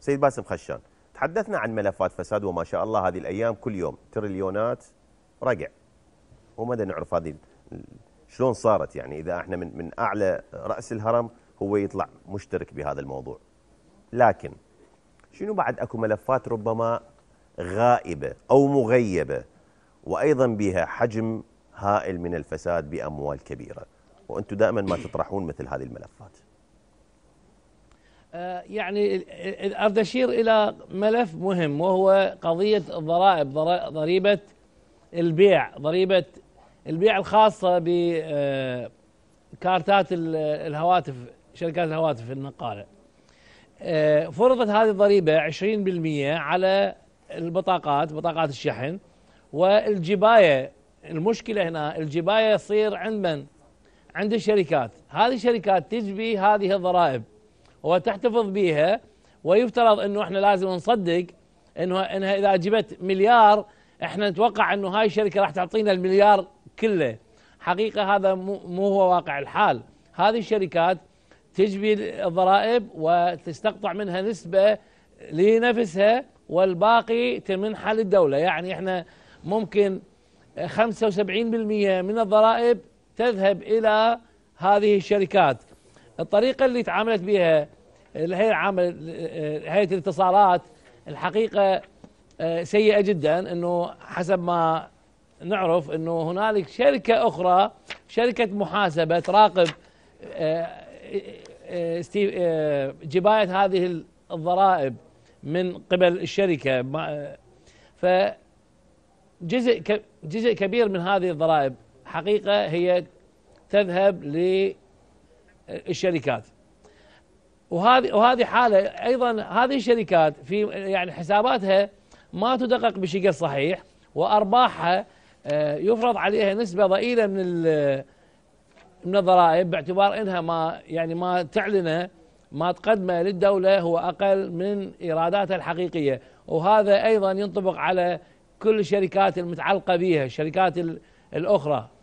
سيد باسم خشان تحدثنا عن ملفات فساد وما شاء الله هذه الأيام كل يوم تريليونات رقع ومدى نعرف هذه شلون صارت يعني إذا احنا من, من أعلى رأس الهرم هو يطلع مشترك بهذا الموضوع لكن شنو بعد أكو ملفات ربما غائبة أو مغيبة وأيضا بها حجم هائل من الفساد بأموال كبيرة وأنتم دائما ما تطرحون مثل هذه الملفات آه، يعني أرد أشير إلى ملف مهم وهو قضية الضرائب ضريبة البيع ضريبة البيع الخاصة بكارتات آه، الهواتف شركات الهواتف النقالة آه، فرضت هذه الضريبة 20% على البطاقات بطاقات الشحن والجباية المشكلة هنا الجباية يصير عند من؟ عند الشركات هذه الشركات تجبي هذه الضرائب وتحتفظ بها ويفترض انه احنا لازم نصدق انه انها اذا جبت مليار احنا نتوقع انه هاي الشركه راح تعطينا المليار كله حقيقه هذا مو هو واقع الحال هذه الشركات تجبي الضرائب وتستقطع منها نسبه لنفسها والباقي تمنحها للدوله يعني احنا ممكن 75% من الضرائب تذهب الى هذه الشركات الطريقة اللي تعاملت بها الهيئه هيئة الاتصالات الحقيقة آه، سيئة جدا أنه حسب ما نعرف أنه هنالك شركة أخرى شركة محاسبة تراقب آه، آه، جباية هذه الضرائب من قبل الشركة ف جزء جزء كبير من هذه الضرائب حقيقة هي تذهب الشركات وهذه وهذه حاله ايضا هذه الشركات في يعني حساباتها ما تدقق بشكل صحيح وارباحها آه، يفرض عليها نسبه ضئيله من من الضرائب باعتبار انها ما يعني ما تعلنه ما تقدمه للدوله هو اقل من ايراداتها الحقيقيه وهذا ايضا ينطبق على كل الشركات المتعلقه بها الشركات الاخرى